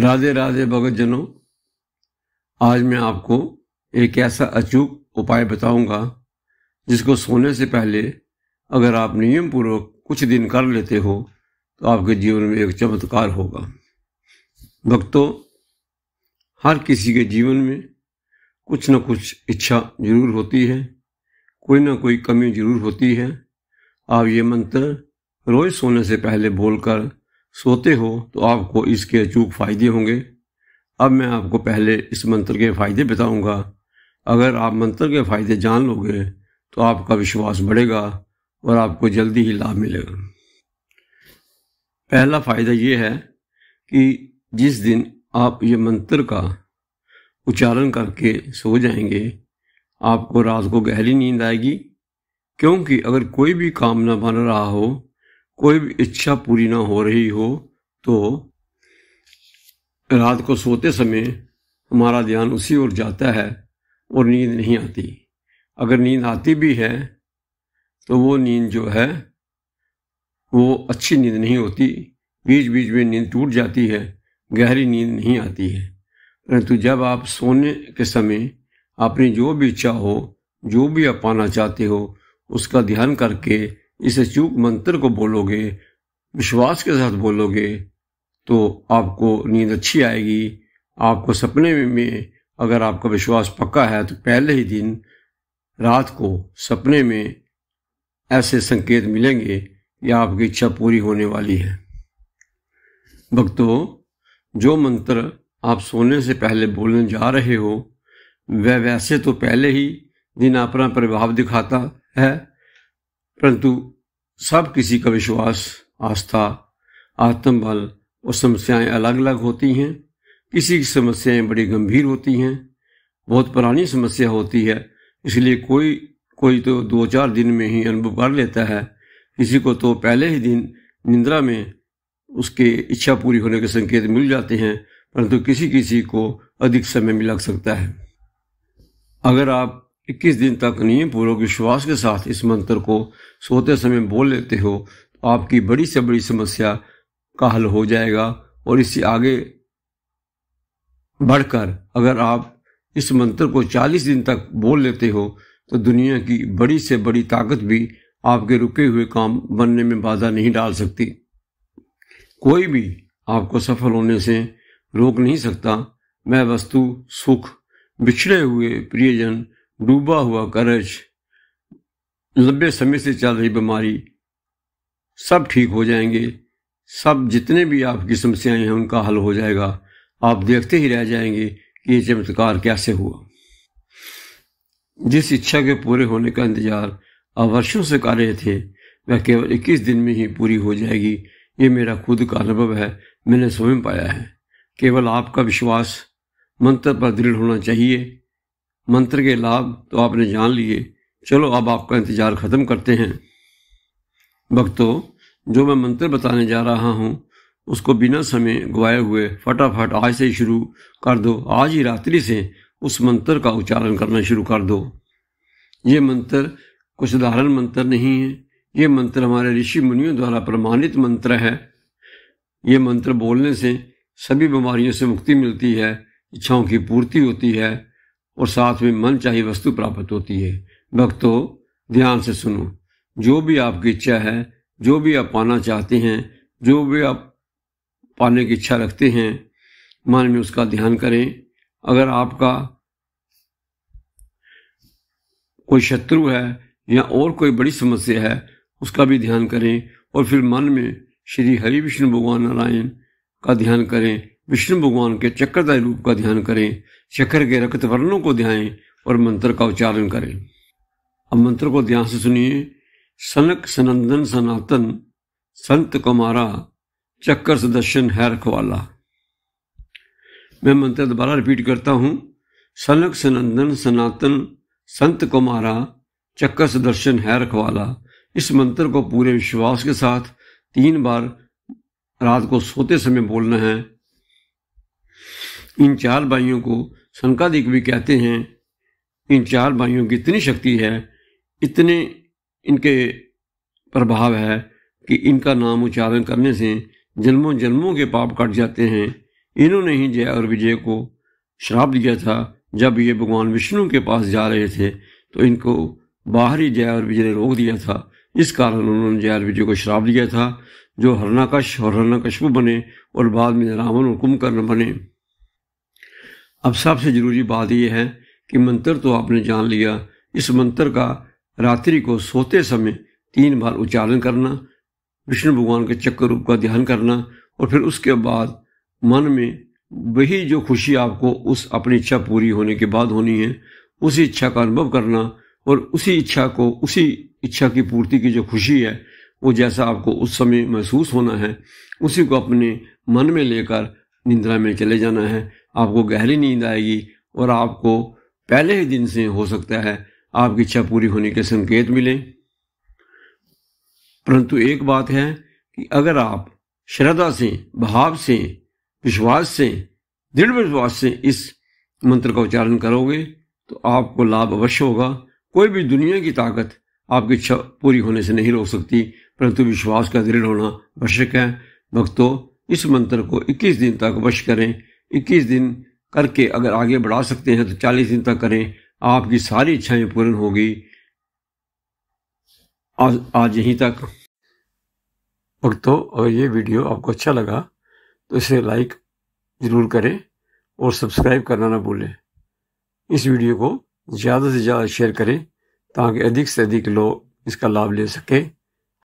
راد راجے بھگت جنوں آج میں آپ کو ایک ایسا اچوک اپائے بتاؤں گا جس کو سونے سے پہلے اگر آپ نیم پورک کچھ دن کر لیتے ہو تو آپ کے جیون میں ایک چمتکار ہوگا وقتوں ہر کسی کے جیون میں کچھ نہ کچھ اچھا ضرور ہوتی ہے کوئی نہ کوئی کمی ضرور ہوتی ہے آپ یہ منتر روز سونے سے پہلے بول کر سوتے ہو تو آپ کو اس کے اچوک فائدے ہوں گے اب میں آپ کو پہلے اس منتر کے فائدے بتاؤں گا اگر آپ منتر کے فائدے جان لو گے تو آپ کا وشواس بڑھے گا اور آپ کو جلدی ہی لابھ ملے گا پہلا فائدہ یہ ہے کہ جس دن آپ یہ منتر کا اچارن کر کے سو جائیں گے آپ کو رات کو گہری نیند آئے گی کیونکہ اگر کوئی بھی کام نہ بن رہا ہو کوئی بھی اچھا پوری نہ ہو رہی ہو تو رات کو سوتے سمے ہمارا دھیان اسی اور جاتا ہے اور نیند نہیں آتی اگر نیند آتی بھی ہے تو وہ نیند جو ہے وہ اچھی نیند نہیں ہوتی بیچ بیچ میں نیند ٹوٹ جاتی ہے گہری نیند نہیں آتی ہے پرنتو جب آپ سونے کے سمے اپنی جو بھی اچھا ہو جو بھی آپ پانا چاہتے ہو اس کا دھیان کر کے اسے چوک منتر کو بولو گے وشواس کے ساتھ بولو گے تو آپ کو نیند اچھی آئے گی آپ کو سپنے میں اگر آپ کا وشواس پکا ہے تو پہلے ہی دن رات کو سپنے میں ایسے سنکیت ملیں گے یا آپ کی اچھا پوری ہونے والی ہے بکتوں جو منتر آپ سونے سے پہلے بولنے جا رہے ہو ویسے تو پہلے ہی دن اپنا پربھاؤ دکھاتا ہے پرنتو سب کسی کا وشواس آستھا آتم بل اور سمسیائیں الگ الگ ہوتی ہیں کسی کی سمسیائیں بڑی گمبھیر ہوتی ہیں بہت پرانی سمسیا ہوتی ہے اس لیے کوئی کوئی تو دو چار دن میں ہی انبو کر لیتا ہے کسی کو تو پہلے ہی دن نندرا میں اس کے اچھا پوری ہونے کے سنکیت مل جاتے ہیں پرنتو کسی کسی کو ادھک سمے میں لگ سکتا ہے اگر آپ اکیس دن تک نیم پورک وشواس کے ساتھ اس منتر کو سوتے بول لیتے ہو آپ کی بڑی سے بڑی سمسیا کا حل ہو جائے گا اور اس اس سے آگے بڑھ کر اگر آپ منتر کو چالیس دن تک بول لیتے ہو تو دنیا کی بڑی سے بڑی طاقت بھی آپ کے رکے ہوئے کام بننے میں بادہ نہیں ڈال سکتی کوئی بھی آپ کو سفل ہونے سے روک نہیں سکتا میں وستو سکھ بچھڑے ہوئے پریجن ڈوبا ہوا کرج لمبے سمے سے چل رہی بیماری سب ٹھیک ہو جائیں گے سب جتنے بھی آپ کی سمسیاں ہیں ان کا حل ہو جائے گا آپ دیکھتے ہی رہ جائیں گے کہ یہ چمتکار کیسے ہوا جس اچھا کے پورے ہونے کا انتظار ورشوں سے کر رہے تھے وہ کیول اکیس دن میں ہی پوری ہو جائے گی یہ میرا خود کا انبھو ہے میں نے سوئم پایا ہے کیول آپ کا وشواس منتر پر دل ہونا چاہیے منتر کے لابھ تو آپ نے جان لیے چلو اب آپ کا انتظار ختم کرتے ہیں بکتو جو میں منتر بتانے جا رہا ہوں اس کو بنا سمے گوائے ہوئے فٹافٹ آج سے ہی شروع کر دو آج ہی راتری سے اس منتر کا اچارن کرنا شروع کر دو یہ منتر کچھ ادھارن منتر نہیں ہے یہ منتر ہمارے رشی منیوں دوارا پرمانت منتر ہے یہ منتر بولنے سے سبھی بیماریوں سے مکتی ملتی ہے اچھاؤں کی پورتی ہوتی ہے اور ساتھ میں من چاہی وستو پراپت ہوتی ہے بھکتو دھیان سے سنو جو بھی آپ کی اچھا ہے جو بھی آپ پانا چاہتے ہیں جو بھی آپ پانے کی اچھا رکھتے ہیں من میں اس کا دھیان کریں اگر آپ کا کوئی شترو ہے یا اور کوئی بڑی سمسیا ہے اس کا بھی دھیان کریں اور پھر من میں شری ہری وشنو بھگوان نارائن کا دھیان کریں وشنو بھگوان کے چکرد روپ کا دھیان کریں شکر کے رکت ورنوں کو دھیائیں اور منتر کا اچارن کریں اب منتر کو دھیان سے سنیے سنک سنندن سناتن سنت کمارا چکر رکھوالا میں منتر دوبارہ رپیٹ کرتا ہوں سنک سنندن سناتن سنت کمارا چکر سدرشن ہے رکھوالا اس منتر کو پورے وشواس کے ساتھ تین بار رات کو سوتے سمے بولنا ہے ان چار بھائیوں کو سنکا بھی کہتے ہیں ان چار بھائیوں کی اتنی شکتی ہے اتنے ان کے پربھاؤ ہے کہ ان کا نام اچارن کرنے سے جنموں جنموں کے پاپ کٹ جاتے ہیں انہوں نے ہی جے اور وجے کو شراب دیا تھا جب یہ بھگوان وشنو کے پاس جا رہے تھے تو ان کو باہری جے اور وجے نے روک دیا تھا اس کارن انہوں نے جے اور وجے کو شراب دیا تھا جو ہرناکش اور ہرنا کشپ بنے اور بعد میں راون اور کمبکرم بنے اب سب سے ضروری بات یہ ہے کہ منتر تو آپ نے جان لیا اس منتر کا راتری کو سوتے سمے تین بار اچارن کرنا وشنو بھگوان کے چکر روپ کا دھیان کرنا اور پھر اس کے بعد من میں وہی جو خوشی آپ کو اس اپنی اچھا پوری ہونے کے بعد ہونی ہے اسی اچھا کا انبھو کرنا اور اسی اچھا کو اسی اچھا کی پورتی کی جو خوشی ہے وہ جیسا آپ کو اس سمے محسوس ہونا ہے اسی کو اپنے من میں لے کر نندرا میں چلے جانا ہے آپ کو گہری نیند آئے گی اور آپ کو پہلے ہی دن سے ہو سکتا ہے آپ کی اچھا پوری ہونے کے سنکیت ملیں پرنتو ایک بات ہے کہ اگر آپ شردا سے بھاو سے سے دڑھ وشواس سے اس منتر کا اچارن کرو گے تو آپ کو لابھ اوش ہوگا کوئی بھی دنیا کی طاقت آپ کی اچھا پوری ہونے سے نہیں روک سکتی پرنتو وشواس کا دڑھ ہونا آشک ہے بھکتو اس منتر کو اکیس دن تک وش کریں اکیس دن کر کے اگر آگے بڑھا سکتے ہیں تو چالیس دن تک کریں آپ کی ساری اچھائیں پورن ہوگی آج یہیں تک پڑھو اور یہ ویڈیو آپ کو اچھا لگا تو اسے لائک ضرور کریں اور سبسکرائب کرنا نہ بھولیں اس ویڈیو کو زیادہ سے زیادہ شیئر کریں تاکہ ادھک سے ادھک لوگ اس کا لابھ لے سکیں